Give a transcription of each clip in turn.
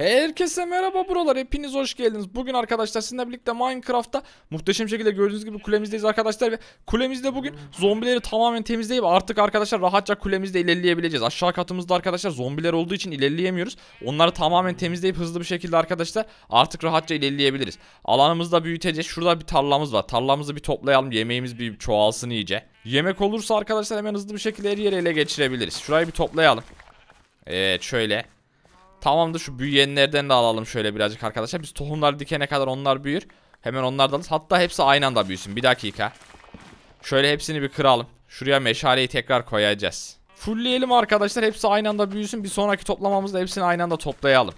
Herkese merhaba buralar hepiniz hoş geldiniz. Bugün arkadaşlar sizinle birlikte Minecraft'ta muhteşem şekilde gördüğünüz gibi kulemizdeyiz arkadaşlar ve kulemizde bugün zombileri tamamen temizleyip artık arkadaşlar rahatça kulemizde ilerleyebileceğiz. Aşağı katımızda arkadaşlar zombiler olduğu için ilerleyemiyoruz. Onları tamamen temizleyip hızlı bir şekilde arkadaşlar artık rahatça ilerleyebiliriz. Alanımızda büyüteceğiz. Şurada bir tarlamız var. Tarlamızı bir toplayalım. Yemeğimiz bir çoğalsın iyice. Yemek olursa arkadaşlar hemen hızlı bir şekilde her yere ele geçirebiliriz. Şurayı bir toplayalım. Evet şöyle. Tamamdır şu büyüyenlerden de alalım şöyle birazcık arkadaşlar. Biz tohumları dikene kadar onlar büyür. Hemen onlar da alırız. Hatta hepsi aynı anda büyüsün. Bir dakika. Şöyle hepsini bir kıralım. Şuraya meşaleyi tekrar koyacağız. Fullleyelim arkadaşlar. Hepsi aynı anda büyüsün. Bir sonraki toplamamızda hepsini aynı anda toplayalım.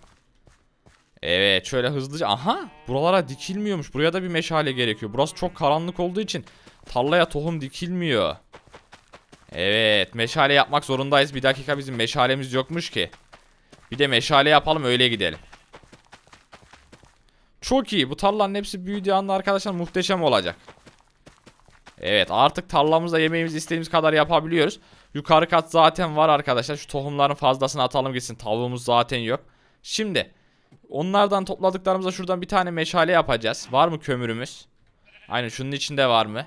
Evet şöyle hızlıca. Aha buralara dikilmiyormuş. Buraya da bir meşale gerekiyor. Burası çok karanlık olduğu için tarlaya tohum dikilmiyor. Evet meşale yapmak zorundayız. Bir dakika bizim meşalemiz yokmuş ki. Bir de meşale yapalım öyle gidelim. Çok iyi. Bu tarlanın hepsi büyüdüğü anda arkadaşlar muhteşem olacak. Evet artık tarlamızda yemeğimizi istediğimiz kadar yapabiliyoruz. Yukarı kat zaten var arkadaşlar. Şu tohumların fazlasını atalım gitsin. Tavuğumuz zaten yok. Şimdi onlardan topladıklarımıza şuradan bir tane meşale yapacağız. Var mı kömürümüz? Aynen şunun içinde var mı?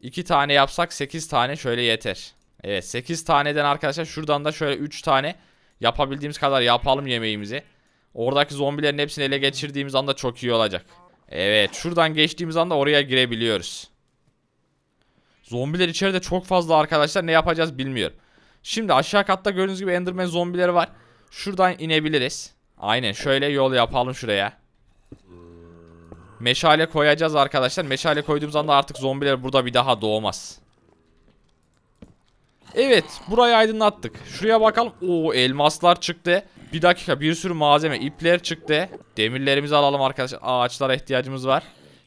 2 tane yapsak 8 tane şöyle yeter. Evet 8 taneden arkadaşlar şuradan da şöyle 3 tane Yapabildiğimiz kadar yapalım yemeğimizi. Oradaki zombilerin hepsini ele geçirdiğimiz anda çok iyi olacak. Evet şuradan geçtiğimiz anda oraya girebiliyoruz. Zombiler içeride çok fazla arkadaşlar ne yapacağız bilmiyorum. Şimdi aşağı katta gördüğünüz gibi enderman zombileri var. Şuradan inebiliriz. Aynen şöyle yol yapalım şuraya. Meşale koyacağız arkadaşlar. Meşale koyduğumuz anda artık zombiler burada bir daha doğmaz. Evet burayı aydınlattık. Şuraya bakalım. Oo elmaslar çıktı. Bir dakika bir sürü malzeme ipler çıktı. Demirlerimizi alalım arkadaşlar. Ağaçlara ihtiyacımız var.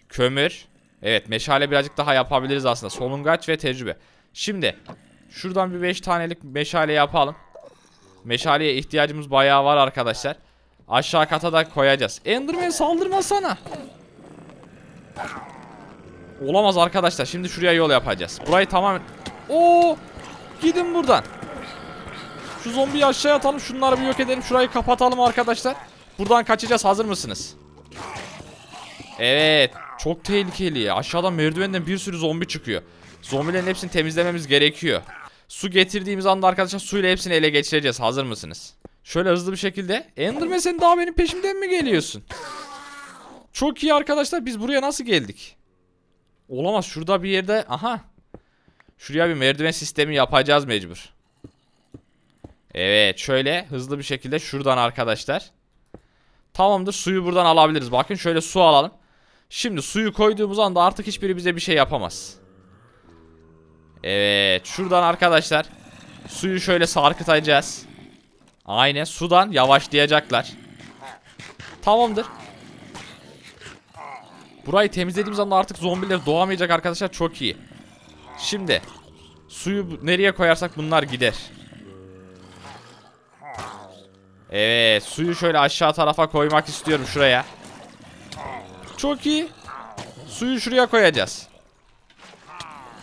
Kömür. Evet meşale birazcık daha yapabiliriz aslında. Solungaç ve tecrübe. Şimdi şuradan bir 5 tanelik meşale yapalım. Meşaleye ihtiyacımız bayağı var arkadaşlar. Aşağı kata da koyacağız. Enderman saldırma sana. Olamaz arkadaşlar. Şimdi şuraya yol yapacağız. Burayı tamam. Oo! Gidin buradan. Şu zombiyi aşağı atalım. Şunları bir yok edelim. Şurayı kapatalım arkadaşlar. Buradan kaçacağız. Hazır mısınız? Evet. Çok tehlikeli. Aşağıdan merdivenden bir sürü zombi çıkıyor. Zombilerin hepsini temizlememiz gerekiyor. Su getirdiğimiz anda arkadaşlar suyla hepsini ele geçireceğiz. Hazır mısınız? Şöyle hızlı bir şekilde. Enderman sen daha benim peşimden mi geliyorsun? Çok iyi arkadaşlar. Biz buraya nasıl geldik? Olamaz. Şurada bir yerde. Aha. Şuraya bir merdiven sistemi yapacağız mecbur. Evet şöyle hızlı bir şekilde şuradan arkadaşlar. Tamamdır suyu buradan alabiliriz. Bakın şöyle su alalım. Şimdi suyu koyduğumuz anda artık hiçbiri bize bir şey yapamaz. Evet şuradan arkadaşlar suyu şöyle sarkıtacağız. Aynen sudan yavaşlayacaklar. Tamamdır. Burayı temizlediğimiz anda artık zombiler doğamayacak arkadaşlar çok iyi. Şimdi suyu nereye koyarsak bunlar gider. Evet suyu şöyle aşağı tarafa koymak istiyorum şuraya. Çok iyi. Suyu şuraya koyacağız.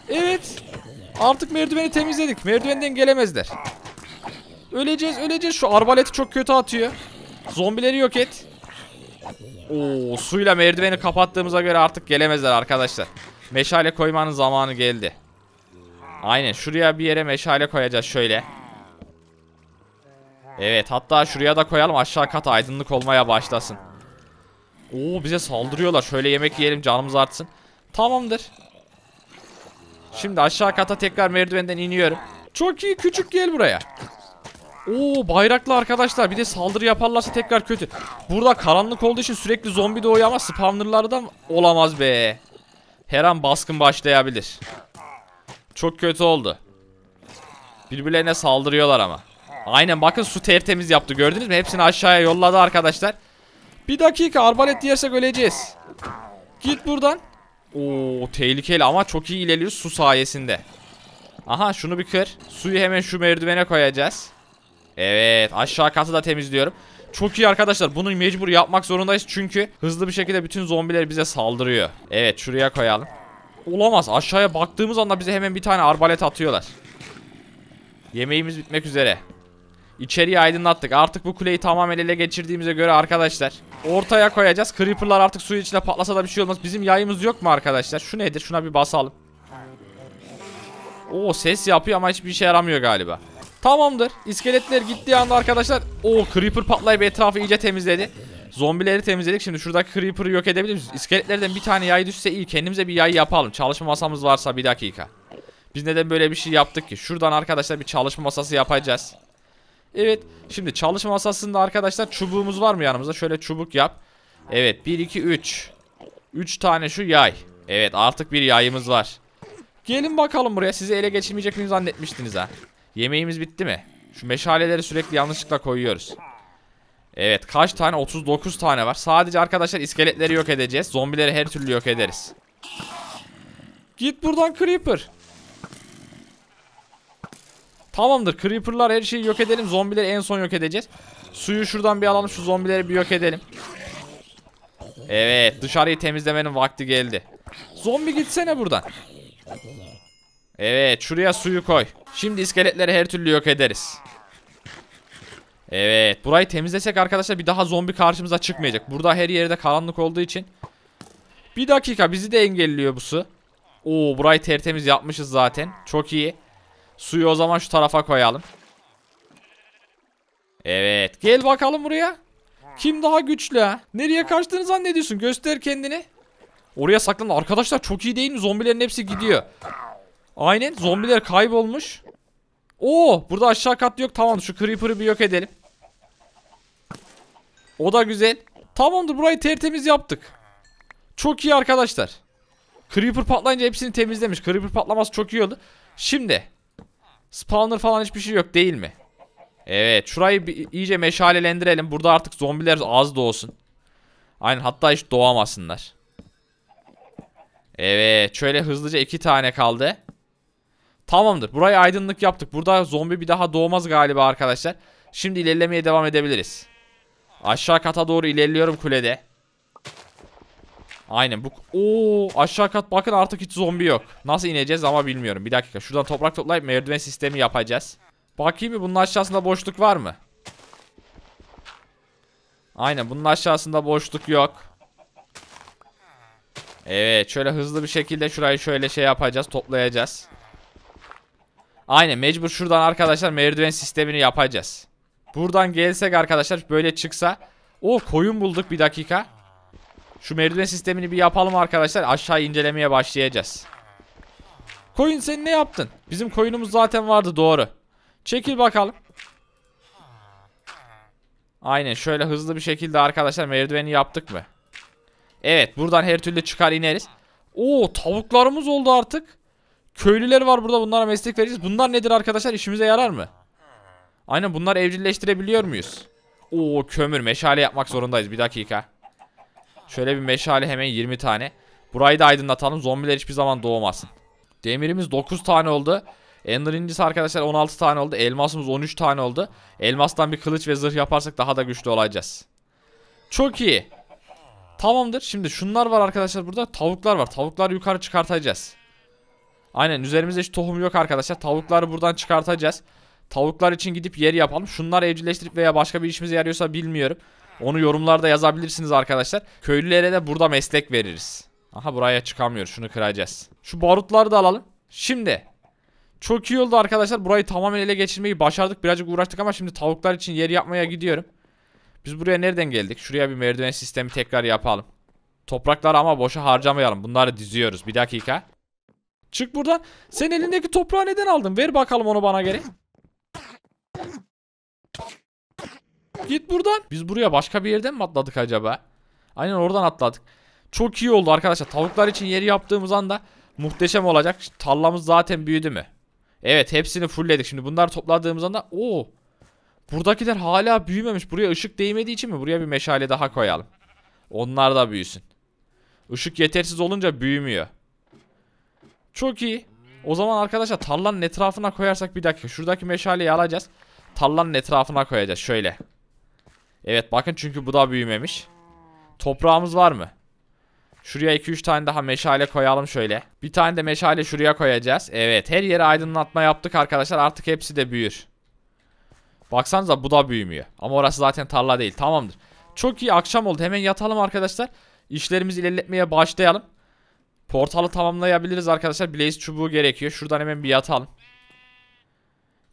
Evet. Artık merdiveni temizledik. Merdivenden gelemezler. Öleceğiz öleceğiz. Şu arbaleti çok kötü atıyor. Zombileri yok et. Oo, suyla merdiveni kapattığımıza göre artık gelemezler arkadaşlar. Meşale koymanın zamanı geldi. Aynen şuraya bir yere meşale koyacağız şöyle. Evet hatta şuraya da koyalım aşağı kat aydınlık olmaya başlasın. Oo bize saldırıyorlar. Şöyle yemek yiyelim canımız artsın. Tamamdır. Şimdi aşağı kata tekrar merdivenden iniyorum. Çok iyi küçük gel buraya. Oo bayraklı arkadaşlar bir de saldırı yaparlarsa tekrar kötü. Burada karanlık olduğu için sürekli zombi doğuyor ama spawnerlardan olamaz be. Her an baskın başlayabilir. Çok kötü oldu. Birbirlerine saldırıyorlar ama. Aynen bakın su tertemiz yaptı gördünüz mü? Hepsini aşağıya yolladı arkadaşlar. Bir dakika arbalet diyersek öleceğiz. Git buradan. Oo tehlikeli ama çok iyi ilerliyoruz su sayesinde. Aha şunu bir kır. Suyu hemen şu merdivene koyacağız. Evet aşağı katı da temizliyorum. Çok iyi arkadaşlar bunu mecbur yapmak zorundayız çünkü hızlı bir şekilde bütün zombiler bize saldırıyor. Evet şuraya koyalım. Olamaz. Aşağıya baktığımız anda bize hemen bir tane arbalet atıyorlar. Yemeğimiz bitmek üzere. İçeriği aydınlattık. Artık bu kuleyi tamamen ele geçirdiğimize göre arkadaşlar. Ortaya koyacağız. Creeper'lar artık suyun içine patlasa da bir şey olmaz. Bizim yayımız yok mu arkadaşlar? Şu nedir? Şuna bir basalım. Oo ses yapıyor ama hiçbir şey yaramıyor galiba. Tamamdır. İskeletler gittiği anda arkadaşlar. o Creeper patlayıp etrafı iyice temizledi. Zombileri temizledik. Şimdi şuradaki creeper'ı yok edebilir miyiz? İskeletlerden bir tane yay düşse iyi. Kendimize bir yay yapalım. Çalışma masamız varsa bir dakika. Biz neden böyle bir şey yaptık ki? Şuradan arkadaşlar bir çalışma masası yapacağız. Evet. Şimdi çalışma masasında arkadaşlar çubuğumuz var mı yanımızda? Şöyle çubuk yap. Evet. 1, 2, 3. 3 tane şu yay. Evet artık bir yayımız var. Gelin bakalım buraya. Sizi ele geçirmeyecek miyim zannetmiştiniz ha? Yemeğimiz bitti mi? Şu meşaleleri sürekli yanlışlıkla koyuyoruz. Evet kaç tane? 39 tane var. Sadece arkadaşlar iskeletleri yok edeceğiz. Zombileri her türlü yok ederiz. Git buradan Creeper. Tamamdır. Creeper'lar her şeyi yok edelim. Zombileri en son yok edeceğiz. Suyu şuradan bir alalım. Şu zombileri bir yok edelim. Evet. Dışarıyı temizlemenin vakti geldi. Zombi gitsene buradan. Evet. Şuraya suyu koy. Şimdi iskeletleri her türlü yok ederiz. Evet burayı temizlesek arkadaşlar bir daha zombi karşımıza çıkmayacak. Burada her yerde karanlık olduğu için. Bir dakika bizi de engelliyor bu su. Oo burayı tertemiz yapmışız zaten. Çok iyi. Suyu o zaman şu tarafa koyalım. Evet gel bakalım buraya. Kim daha güçlü ha? Nereye kaçtığını zannediyorsun göster kendini. Oraya saklan. Arkadaşlar çok iyi değil mi? Zombilerin hepsi gidiyor. Aynen zombiler kaybolmuş. Oo burada aşağı kat yok. Tamam şu creeper'ı bir yok edelim. O da güzel. Tamamdır burayı tertemiz yaptık. Çok iyi arkadaşlar. Creeper patlayınca hepsini temizlemiş. Creeper patlaması çok iyi oldu. Şimdi. Spawner falan hiçbir şey yok değil mi? Evet şurayı iyice meşalelendirelim. Burada artık zombiler az da olsun. Aynen hatta hiç doğamasınlar. Evet şöyle hızlıca iki tane kaldı. Tamamdır burayı aydınlık yaptık. Burada zombi bir daha doğmaz galiba arkadaşlar. Şimdi ilerlemeye devam edebiliriz. Aşağı kata doğru ilerliyorum kulede. Aynen bu Oo aşağı kat bakın artık hiç zombi yok. Nasıl ineceğiz ama bilmiyorum. Bir dakika şuradan toprak toplayıp merdiven sistemi yapacağız. Bakayım mı bunun aşağısında boşluk var mı? Aynen bunun aşağısında boşluk yok. Evet şöyle hızlı bir şekilde şurayı şöyle şey yapacağız toplayacağız. Aynen mecbur şuradan arkadaşlar merdiven sistemini yapacağız. Buradan gelsek arkadaşlar böyle çıksa. O oh, koyun bulduk bir dakika. Şu merdiven sistemini bir yapalım arkadaşlar. Aşağı incelemeye başlayacağız. Koyun sen ne yaptın? Bizim koyunumuz zaten vardı doğru. Çekil bakalım. Aynen şöyle hızlı bir şekilde arkadaşlar merdiveni yaptık mı? Evet buradan her türlü çıkar ineriz. Oo tavuklarımız oldu artık. Köylüler var burada bunlara meslek vereceğiz. Bunlar nedir arkadaşlar işimize yarar mı? Aynen bunlar evcilleştirebiliyor muyuz? Oo kömür meşale yapmak zorundayız bir dakika. Şöyle bir meşale hemen 20 tane. Burayı da aydınlatalım zombiler hiçbir zaman doğmasın. Demirimiz 9 tane oldu. Ender arkadaşlar 16 tane oldu. Elmasımız 13 tane oldu. Elmastan bir kılıç ve zırh yaparsak daha da güçlü olacağız. Çok iyi. Tamamdır. Şimdi şunlar var arkadaşlar burada. Tavuklar var. Tavukları yukarı çıkartacağız. Aynen üzerimizde hiç tohum yok arkadaşlar. Tavukları buradan çıkartacağız. Tavuklar için gidip yer yapalım. Şunlar evcilleştirip veya başka bir işimize yarıyorsa bilmiyorum. Onu yorumlarda yazabilirsiniz arkadaşlar. Köylülere de burada meslek veririz. Aha buraya çıkamıyor. Şunu kıracağız. Şu barutları da alalım. Şimdi çok iyi oldu arkadaşlar. Burayı tamamen ele geçirmeyi başardık. Birazcık uğraştık ama şimdi tavuklar için yer yapmaya gidiyorum. Biz buraya nereden geldik? Şuraya bir merdiven sistemi tekrar yapalım. Toprakları ama boşa harcamayalım. Bunları diziyoruz. Bir dakika. Çık buradan. Sen elindeki toprağı neden aldın? Ver bakalım onu bana geri. Git buradan. Biz buraya başka bir yerden mi atladık acaba? Aynen oradan atladık. Çok iyi oldu arkadaşlar. Tavuklar için yeri yaptığımız anda muhteşem olacak. Tarlamız zaten büyüdü mü? Evet hepsini fullledik. Şimdi bunları topladığımız anda o buradakiler hala büyümemiş. Buraya ışık değmediği için mi? Buraya bir meşale daha koyalım. Onlar da büyüsün. Işık yetersiz olunca büyümüyor. Çok iyi. O zaman arkadaşlar tarlanın etrafına koyarsak bir dakika. Şuradaki meşaleyi alacağız. Tarlanın etrafına koyacağız şöyle. Evet bakın çünkü bu da büyümemiş. Toprağımız var mı? Şuraya 2-3 tane daha meşale koyalım şöyle. Bir tane de meşale şuraya koyacağız. Evet her yere aydınlatma yaptık arkadaşlar. Artık hepsi de büyür. Baksanıza bu da büyümüyor. Ama orası zaten tarla değil. Tamamdır. Çok iyi akşam oldu. Hemen yatalım arkadaşlar. İşlerimizi ilerletmeye başlayalım. Portalı tamamlayabiliriz arkadaşlar. Blaze çubuğu gerekiyor. Şuradan hemen bir yatalım.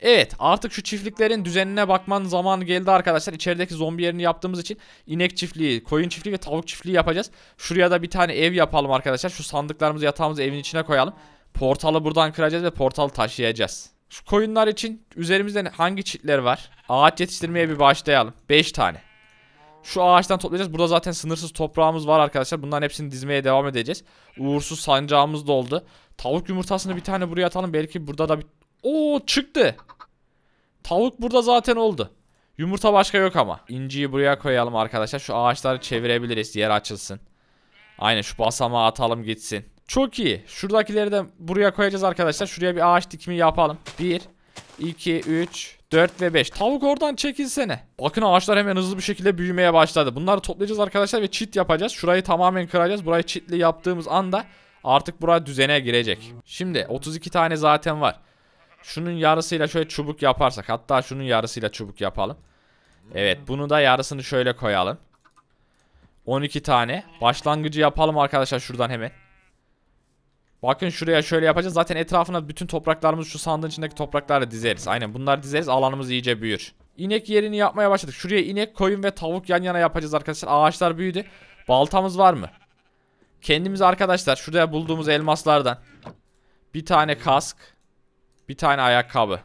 Evet artık şu çiftliklerin düzenine bakman zaman geldi arkadaşlar. İçerideki zombi yerini yaptığımız için inek çiftliği, koyun çiftliği ve tavuk çiftliği yapacağız. Şuraya da bir tane ev yapalım arkadaşlar. Şu sandıklarımızı yatağımızı evin içine koyalım. Portalı buradan kıracağız ve portalı taşıyacağız. Şu koyunlar için üzerimizde hangi çiftler var? Ağaç yetiştirmeye bir başlayalım. 5 tane. Şu ağaçtan toplayacağız. Burada zaten sınırsız toprağımız var arkadaşlar. Bunların hepsini dizmeye devam edeceğiz. Uğursuz sancağımız da oldu. Tavuk yumurtasını bir tane buraya atalım. Belki burada da bir Oo çıktı. Tavuk burada zaten oldu. Yumurta başka yok ama. İnciyi buraya koyalım arkadaşlar. Şu ağaçları çevirebiliriz. Yer açılsın. Aynen şu basamağı atalım gitsin. Çok iyi. Şuradakileri de buraya koyacağız arkadaşlar. Şuraya bir ağaç dikimi yapalım. 1, 2, 3, 4 ve 5. Tavuk oradan çekilsene. Bakın ağaçlar hemen hızlı bir şekilde büyümeye başladı. Bunları toplayacağız arkadaşlar ve çit yapacağız. Şurayı tamamen kıracağız. Burayı çitli yaptığımız anda artık buraya düzene girecek. Şimdi 32 tane zaten var. Şunun yarısıyla şöyle çubuk yaparsak. Hatta şunun yarısıyla çubuk yapalım. Evet hmm. bunu da yarısını şöyle koyalım. 12 tane. Başlangıcı yapalım arkadaşlar şuradan hemen. Bakın şuraya şöyle yapacağız. Zaten etrafına bütün topraklarımız şu sandığın içindeki topraklarla dizeriz. Aynen bunları dizeriz alanımız iyice büyür. İnek yerini yapmaya başladık. Şuraya inek, koyun ve tavuk yan yana yapacağız arkadaşlar. Ağaçlar büyüdü. Baltamız var mı? Kendimiz arkadaşlar şuraya bulduğumuz elmaslardan bir tane kask, bir tane ayakkabı.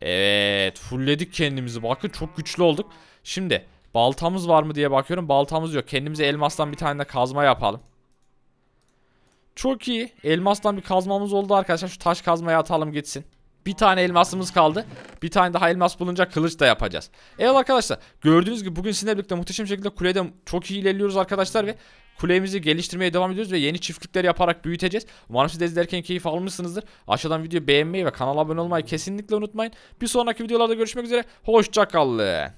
Evet. Fullledik kendimizi. Bakın çok güçlü olduk. Şimdi baltamız var mı diye bakıyorum. Baltamız yok. Kendimize elmastan bir tane de kazma yapalım. Çok iyi. Elmastan bir kazmamız oldu arkadaşlar. Şu taş kazmaya atalım gitsin. Bir tane elmasımız kaldı. Bir tane daha elmas bulunca kılıç da yapacağız. Evet arkadaşlar gördüğünüz gibi bugün sizinle birlikte muhteşem şekilde kulede çok iyi ilerliyoruz arkadaşlar ve kulemizi geliştirmeye devam ediyoruz ve yeni çiftlikler yaparak büyüteceğiz. Umarım siz de izlerken keyif almışsınızdır. Aşağıdan video beğenmeyi ve kanala abone olmayı kesinlikle unutmayın. Bir sonraki videolarda görüşmek üzere. Hoşçakalın.